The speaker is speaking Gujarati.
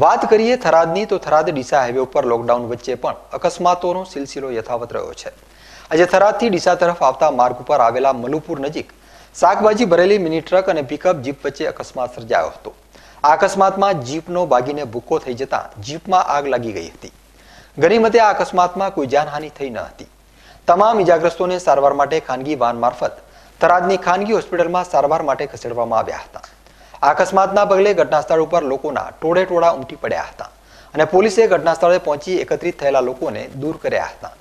વાત કરીએ થરાદની તો થરાદ ડીસા હાઈવે ઉપર લોકડાઉન વચ્ચે પણ અકસ્માતોનો સિલસિલો યથાવત રહ્યો છે આજે થરાદથી ડીસા તરફ આવતા માર્ગ ઉપર આવેલા મલુપુર નજીક શાકભાજી ભરેલી મિની ટ્રક અને પિકઅપ જીપ વચ્ચે અકસ્માત સર્જાયો હતો આ અકસ્માતમાં જીપનો બાગીને ભૂકો થઈ જતા જીપમાં આગ લાગી ગઈ હતી ગનીમતે આ અકસ્માતમાં કોઈ જાનહાનિ થઈ ન હતી તમામ ઇજાગ્રસ્તોને સારવાર માટે ખાનગી વાન મારફત થરાદની ખાનગી હોસ્પિટલમાં સારવાર માટે ખસેડવામાં આવ્યા હતા અકસ્માતના પગલે ઘટનાસ્થળ ઉપર લોકોના ટોળે ટોળા ઉમટી પડ્યા હતા અને પોલીસે ઘટનાસ્થળે પહોંચી એકત્રિત થયેલા લોકોને દૂર કર્યા હતા